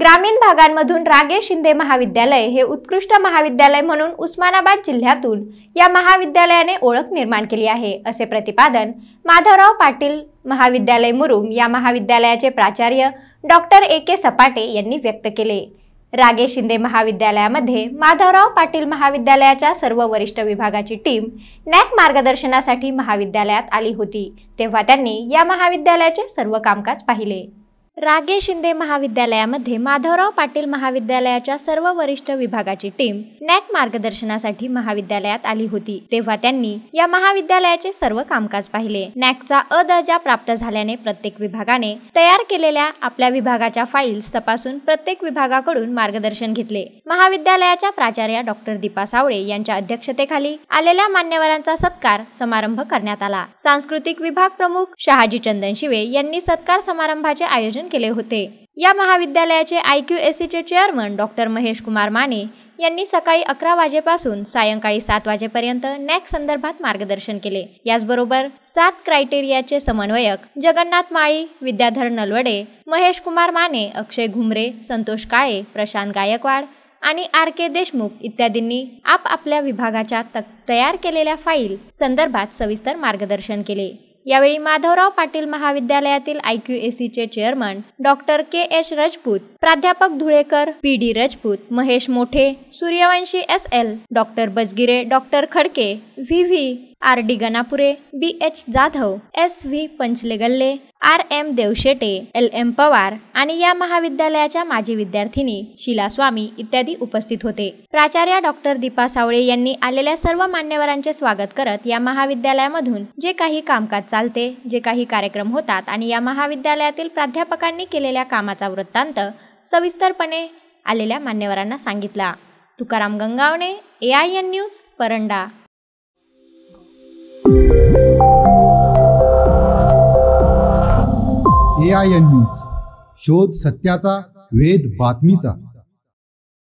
ग्रामीण भागांमधून रागे शिंदे महाविद्यालय हे उत्कृष्ट महाविद्यालय म्हणून उस्मानाबाद जिल्ह्यातून या महाविद्यालयाने ओळख निर्माण केली आहे असे प्रतिपादन माधवराव पाटील महाविद्यालय मुरुम या महाविद्यालयाचे प्राचार्य डॉक्टर ए के सपाटे यांनी व्यक्त केले रागे शिंदे महाविद्यालयामध्ये माधवराव पाटील महाविद्यालयाच्या सर्व वरिष्ठ विभागाची टीम नॅक मार्गदर्शनासाठी महाविद्यालयात आली होती तेव्हा त्यांनी या महाविद्यालयाचे सर्व कामकाज पाहिले रागे शिंदे महाविद्यालयामध्ये माधवराव पाटील महाविद्यालयाच्या सर्व वरिष्ठ विभागाची टीम नॅक मार्गदर्शनासाठी महाविद्यालयात आली होती तेव्हा त्यांनी या महाविद्यालयाचे सर्व कामकाज पाहिले नॅकचा अ दर्जा प्राप्त झाल्याने प्रत्येक विभागाने तयार केलेल्या आपल्या विभागाच्या फाईल्स तपासून प्रत्येक विभागाकडून मार्गदर्शन घेतले महाविद्यालयाच्या प्राचार्य डॉक्टर दीपा सावळे यांच्या अध्यक्षतेखाली आलेल्या मान्यवरांचा सत्कार समारंभ करण्यात आला सांस्कृतिक विभाग प्रमुख शहाजी चंदन शिवे यांनी सत्कार समारंभाचे आयोजन केले होते या महाविद्यालयाचे आय क्यू एस सीचे चेअरमन डॉक्टर महेश कुमार माने यांनी सकाळी अकरा वाजेपासून सायंकाळी सात वाजेपर्यंत नॅक संदर्भात मार्गदर्शन केले याचबरोबर सात क्रायटेरियाचे समन्वयक जगन्नाथ माळी विद्याधर नलवडे महेश कुमार माने अक्षय घुमरे संतोष काळे प्रशांत गायकवाड आणि आर के देशमुख इत्यादींनी आपापल्या विभागाच्या तयार केलेल्या फाईल संदर्भात सविस्तर मार्गदर्शन केले यावेळी माधवराव पाटील महाविद्यालयातील आय क्यू सीचे chairman doctor K H Rajput प्राध्यापक Dhulekar P D Rajput Mahesh Mothe Suryawanshi S L doctor Bajgire doctor Khadke V V R D Ganapure B H Jadhav S V Panchlegalle R M Deoshete L M Pawar आणि या महाविद्यालयाच्या माजी विद्यार्थिनी शिला स्वामी इत्यादी उपस्थित होते प्राचार्य डॉक्टर दीपा सावळे यांनी आलेल्या सर्व मान्यवरांचे स्वागत करत या महाविद्यालयामधून जे काही कामकाज चालते जे काही कार्यक्रम होतात आणि या महाविद्यालयातील प्राध्यापकांनी केलेल्या कामाचा वृत्तांत सविस्तरपणे आलेल्या मान्यवरांना सांगितला Tukaram Gangawane A I N news Paranda यांनी शोध सत्याचा वेद बातमीचा